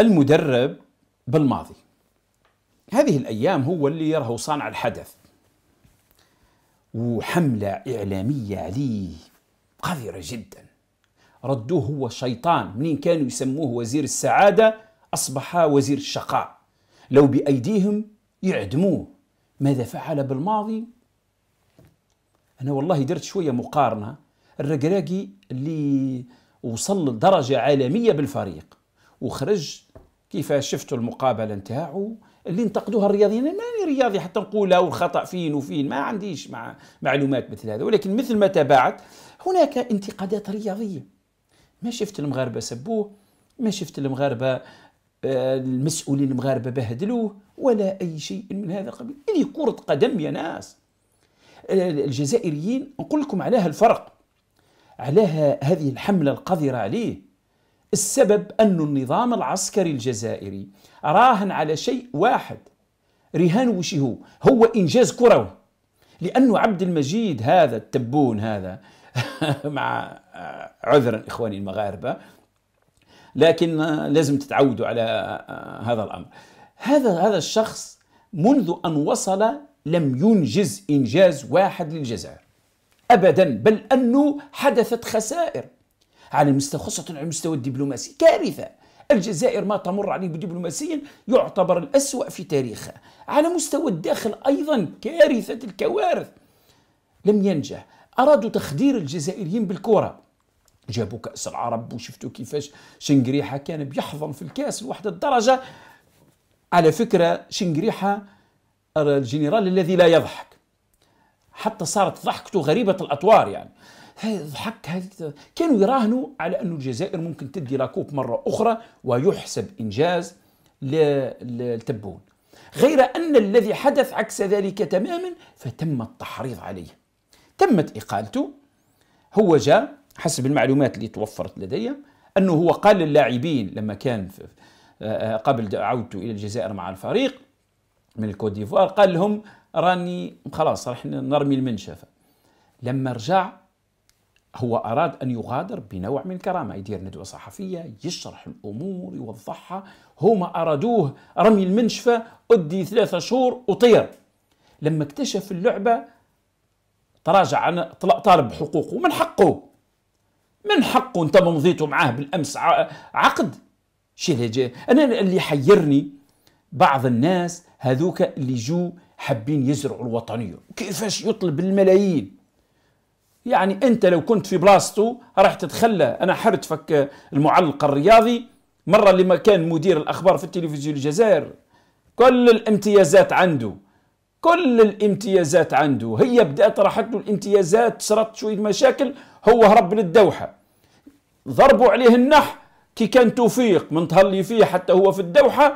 المدرب بالماضي هذه الأيام هو اللي يراه صانع الحدث وحملة إعلامية عليه قذرة جدا ردوه هو شيطان منين كانوا يسموه وزير السعادة أصبح وزير الشقاء لو بأيديهم يعدموه ماذا فعل بالماضي أنا والله درت شوية مقارنة الرقراقي اللي وصل لدرجة عالمية بالفريق وخرج كيف شفتوا المقابله نتاعو اللي انتقدوها الرياضيين انا ماني رياضي حتى نقول الخطأ فين وفين ما عنديش مع معلومات مثل هذا ولكن مثل ما تابعت هناك انتقادات رياضيه ما شفت المغاربه سبوه ما شفت المغاربه آه، المسؤولين المغاربه بهدلوه ولا اي شيء من هذا القبيل هذه كره قدم يا ناس آه، الجزائريين نقول لكم عليها الفرق عليها هذه الحمله القذره عليه السبب أن النظام العسكري الجزائري راهن على شيء واحد رهان وش هو؟ هو هو إنجاز كروي لأنه عبد المجيد هذا التبون هذا مع آه، عذرا إخواني المغاربة لكن آه، لازم تتعودوا على آه، هذا الأمر هذا هذا الشخص منذ أن وصل لم ينجز إنجاز واحد للجزائر أبدا بل أنه حدثت خسائر على المستوى خاصة على المستوى الدبلوماسي كارثة الجزائر ما تمر عليه دبلوماسيا يعتبر الأسوأ في تاريخها على مستوى الداخل أيضا كارثة الكوارث لم ينجح أرادوا تخدير الجزائريين بالكرة جابوا كأس العرب وشفتوا كيفاش شنقريحة كان بيحضن في الكأس لواحد الدرجة على فكرة شنقريحة الجنرال الذي لا يضحك حتى صارت ضحكته غريبة الأطوار يعني ضحك هذ... كانوا يراهنوا على أن الجزائر ممكن تدي لاكوب مرة أخرى ويحسب إنجاز للتبون غير أن الذي حدث عكس ذلك تماما فتم التحريض عليه تمت إقالته هو جاء حسب المعلومات اللي توفرت لدي أنه هو قال للاعبين لما كان آه، قبل عودته إلى الجزائر مع الفريق من الكوت ديفوار قال لهم راني خلاص راح نرمي المنشفة لما رجع هو أراد أن يغادر بنوع من الكرامة يدير ندوة صحفية يشرح الأمور يوضحها هما أرادوه رمي المنشفة أدي ثلاثة شهور وطير لما اكتشف اللعبة تراجع عن طالب حقوقه من حقه من حقه انت ممضيته معاه بالامس عقد شي انا اللي حيرني بعض الناس هذوك اللي جو حابين يزرعوا الوطنيه كيفاش يطلب الملايين يعني انت لو كنت في بلاصته راح تتخلى انا حرت فك المعلق الرياضي مره لما كان مدير الاخبار في التلفزيون الجزائر كل الامتيازات عنده كل الامتيازات عنده هي بدات راحت له الامتيازات صارت شويه مشاكل هو هرب للدوحه ضربوا عليه النح كي كان توفيق من تهلي فيه حتى هو في الدوحه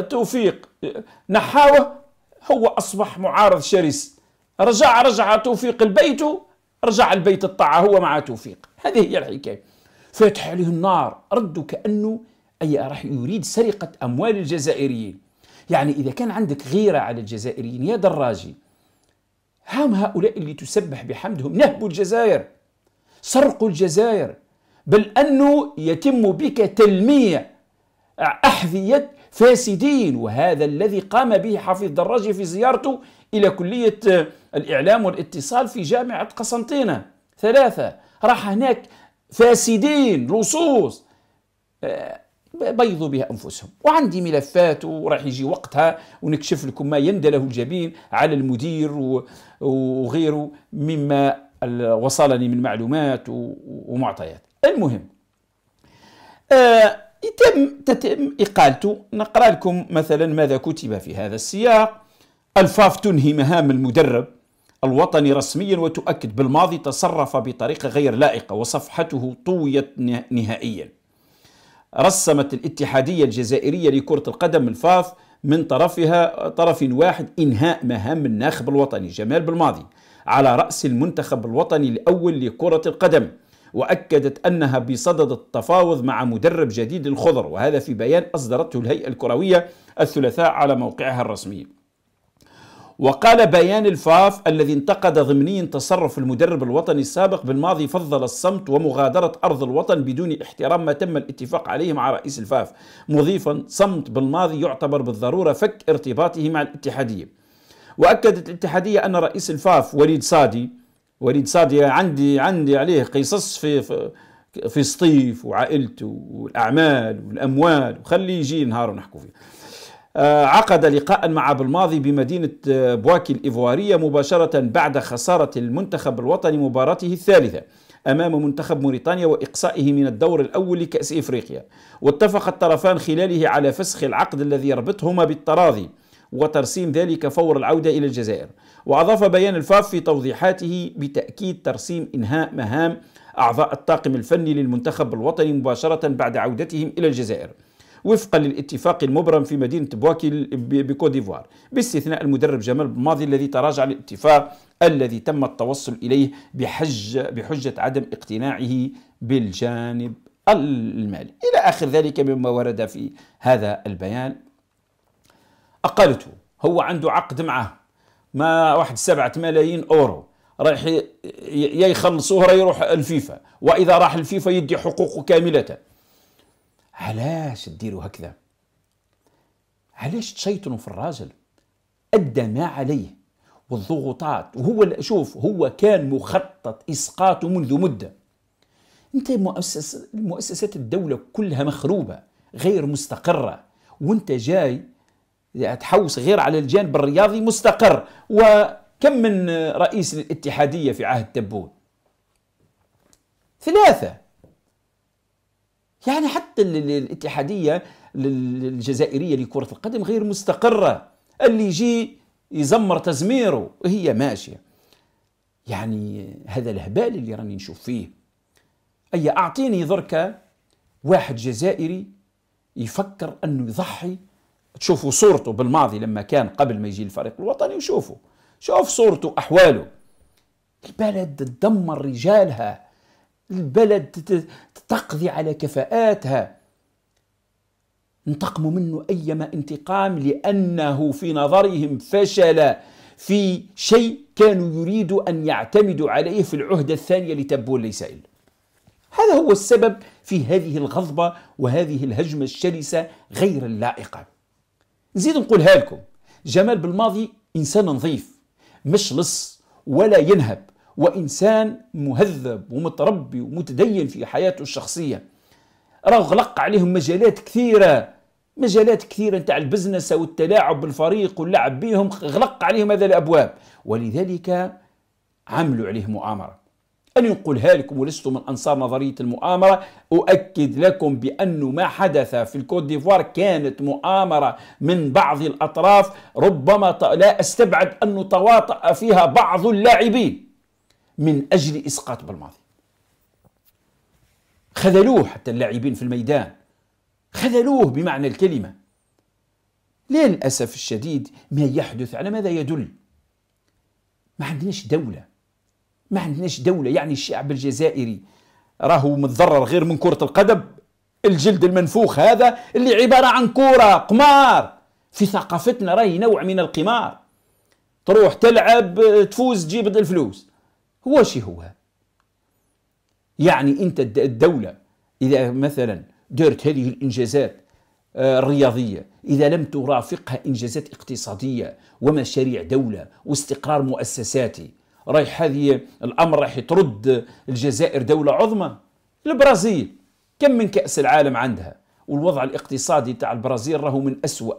توفيق نحاوه هو اصبح معارض شرس رجع رجع توفيق البيت رجع البيت الطاعة هو مع توفيق هذه هي الحكاية فاتح عليه النار رد كأنه أي راح يريد سرقة أموال الجزائريين يعني إذا كان عندك غيرة على الجزائريين يا دراجي هم هؤلاء اللي تسبح بحمدهم نهبوا الجزائر سرقوا الجزائر بل أنه يتم بك تلميع أحذية فاسدين وهذا الذي قام به حفيظ دراجي في زيارته إلى كلية الإعلام والاتصال في جامعة قسنطينة ثلاثة راح هناك فاسدين لصوص آه، بيضوا بها انفسهم وعندي ملفات وراح يجي وقتها ونكشف لكم ما يندله الجبين على المدير وغيره مما وصلني من معلومات ومعطيات المهم آه، يتم تتم اقالته نقرا لكم مثلا ماذا كتب في هذا السياق الفاف تنهي مهام المدرب الوطني رسميا وتؤكد بالماضي تصرف بطريقة غير لائقة وصفحته طويت نهائيا رسمت الاتحادية الجزائرية لكرة القدم فاف من طرفها طرف واحد إنهاء مهام الناخب الوطني جمال بالماضي على رأس المنتخب الوطني الأول لكرة القدم وأكدت أنها بصدد التفاوض مع مدرب جديد للخضر وهذا في بيان أصدرته الهيئة الكروية الثلاثاء على موقعها الرسمي وقال بيان الفاف الذي انتقد ضمنيا تصرف المدرب الوطني السابق بالماضي فضل الصمت ومغادرة أرض الوطن بدون احترام ما تم الاتفاق عليه مع رئيس الفاف مضيفا صمت بالماضي يعتبر بالضرورة فك ارتباطه مع الاتحادية وأكدت الاتحادية أن رئيس الفاف وليد صادي وليد صادي عندي عندي عليه قصص في, في سطيف وعائلته والاعمال والاموال وخلي يجي نهار ونحكوا فيه آه، عقد لقاء مع بالماضي بمدينة آه، بواكي الإيفوارية مباشرة بعد خسارة المنتخب الوطني مباراته الثالثة أمام منتخب موريتانيا وإقصائه من الدور الأول لكأس إفريقيا واتفق الطرفان خلاله على فسخ العقد الذي يربطهما بالتراضي وترسيم ذلك فور العودة إلى الجزائر وأضاف بيان الفاف في توضيحاته بتأكيد ترسيم إنهاء مهام أعضاء الطاقم الفني للمنتخب الوطني مباشرة بعد عودتهم إلى الجزائر وفقا للاتفاق المبرم في مدينة بواكي بكو ديفوار باستثناء المدرب جمال بماضي الذي تراجع للاتفاق الذي تم التوصل إليه بحج بحجة عدم اقتناعه بالجانب المالي إلى آخر ذلك مما ورد في هذا البيان أقالته هو عنده عقد معه ما واحد سبعة ملايين أورو رايح يخلصوه يروح الفيفا وإذا راح الفيفا يدي حقوقه كاملة علاش تديروا هكذا علاش تشيطنوا في الراجل ادى ما عليه والضغوطات وهو شوف هو كان مخطط اسقاطه منذ مده انت مؤسس مؤسسات الدوله كلها مخروبه غير مستقره وانت جاي تحوس غير على الجانب الرياضي مستقر وكم من رئيس الاتحاديه في عهد تبون ثلاثه يعني حتى الاتحادية الجزائرية لكرة القدم غير مستقرة اللي يجي يزمر تزميره وهي ماشية يعني هذا الهبال اللي راني نشوف فيه أي أعطيني ذركة واحد جزائري يفكر أنه يضحي تشوفوا صورته بالماضي لما كان قبل ما يجي الفريق الوطني وشوفوا شوف صورته أحواله البلد تدمر رجالها البلد تقضي على كفاءاتها انتقموا منه أيما انتقام لأنه في نظرهم فشل في شيء كانوا يريدوا أن يعتمدوا عليه في العهدة الثانية لتبول ليسائل هذا هو السبب في هذه الغضبة وهذه الهجمة الشرسة غير اللائقة نزيد نقولها لكم جمال بالماضي إنسان نظيف مش لص ولا ينهب وإنسان مهذب ومتربي ومتدين في حياته الشخصية راه غلق عليهم مجالات كثيرة مجالات كثيرة نتاع البزنس أو التلاعب بالفريق واللعب بيهم غلق عليهم هذا الأبواب ولذلك عملوا عليه مؤامرة أن نقولها لكم ولست من أنصار نظرية المؤامرة أؤكد لكم بأنه ما حدث في الكوت ديفوار كانت مؤامرة من بعض الأطراف ربما لا أستبعد أنه تواطأ فيها بعض اللاعبين من أجل إسقاط بالماضي خذلوه حتى اللاعبين في الميدان خذلوه بمعنى الكلمة للأسف الشديد ما يحدث على ماذا يدل ما عندناش دولة ما عندناش دولة يعني الشعب الجزائري راهو متضرر غير من كرة القدم الجلد المنفوخ هذا اللي عبارة عن كرة قمار في ثقافتنا راهي نوع من القمار تروح تلعب تفوز تجيب الفلوس هو شي هو يعني انت الدوله اذا مثلا دارت هذه الانجازات آه، الرياضيه اذا لم ترافقها انجازات اقتصاديه ومشاريع دوله واستقرار مؤسساتي رايح هذه الامر راح ترد الجزائر دوله عظمى البرازيل كم من كاس العالم عندها والوضع الاقتصادي تاع البرازيل راهو من اسوا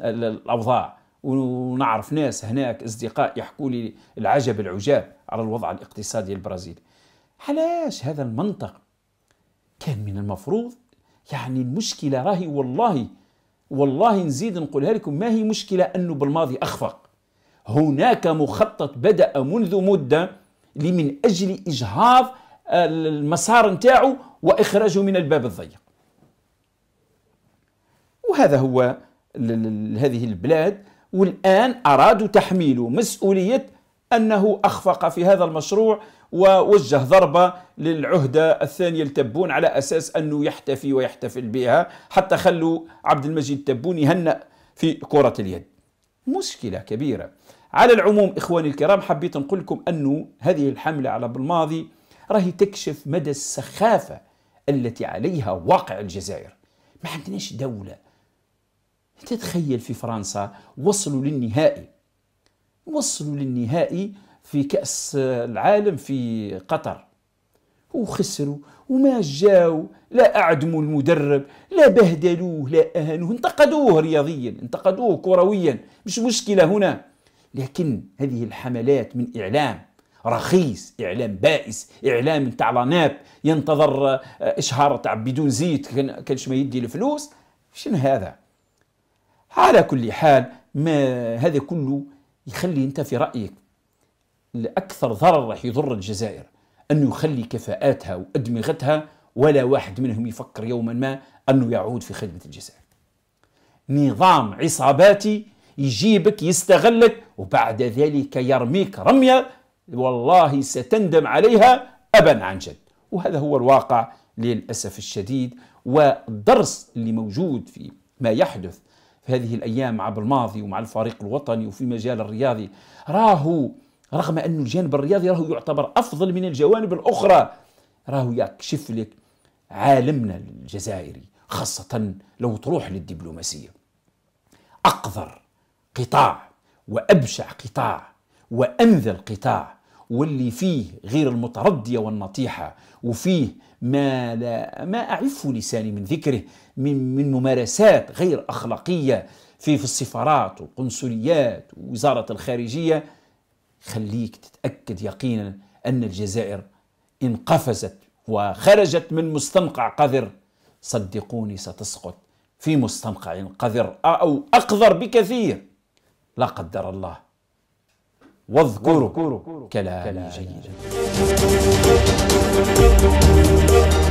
الاوضاع ونعرف ناس هناك أصدقاء يحكوا لي العجب العجاب على الوضع الاقتصادي البرازيلي علاش هذا المنطق كان من المفروض يعني المشكلة راهي والله والله نزيد نقولها لكم ما هي مشكلة أنه بالماضي أخفق هناك مخطط بدأ منذ مدة لمن أجل إجهاض المسار نتاعو وإخراجه من الباب الضيق وهذا هو هذه البلاد والآن أرادوا تحميله مسؤولية أنه أخفق في هذا المشروع ووجه ضربة للعهدة الثانية لتبون على أساس أنه يحتفي ويحتفل بها حتى خلوا عبد المجيد تبون يهنأ في كرة اليد مشكلة كبيرة على العموم إخواني الكرام حبيت نقول لكم أنه هذه الحملة على بالماضي راهي تكشف مدى السخافة التي عليها واقع الجزائر ما عندناش دولة تتخيل في فرنسا وصلوا للنهائي وصلوا للنهائي في كأس العالم في قطر وخسروا وما جاو لا أعدموا المدرب لا بهدلوه لا أهانوه انتقدوه رياضيا انتقدوه كرويا مش مشكلة هنا لكن هذه الحملات من إعلام رخيص اعلام بائس اعلام تاع لاناب ينتظر آه، اشهار تاع بدون زيت كانش ما يدي الفلوس شنو هذا على كل حال ما هذا كله يخلي انت في رايك الاكثر ضرر راح يضر الجزائر انه يخلي كفاءاتها وادمغتها ولا واحد منهم يفكر يوما ما انه يعود في خدمه الجزائر نظام عصاباتي يجيبك يستغلك وبعد ذلك يرميك رميه والله ستندم عليها ابا عن جد وهذا هو الواقع للاسف الشديد والدرس اللي موجود في ما يحدث في هذه الأيام مع بالماضي ومع الفريق الوطني وفي المجال الرياضي راهو رغم أن الجانب الرياضي راهو يعتبر أفضل من الجوانب الأخرى راهو يكشف لك عالمنا الجزائري خاصة لو تروح للدبلوماسية أقذر قطاع وأبشع قطاع وأنذل قطاع واللي فيه غير المتردية والنطيحة وفيه ما لا ما أعف لساني من ذكره من, من ممارسات غير أخلاقية في, في السفارات والقنصليات ووزارة الخارجية خليك تتأكد يقينا أن الجزائر إن قفزت وخرجت من مستنقع قذر صدقوني ستسقط في مستنقع قذر أو أقذر بكثير لا قدر الله واذكروا كلامي جيدا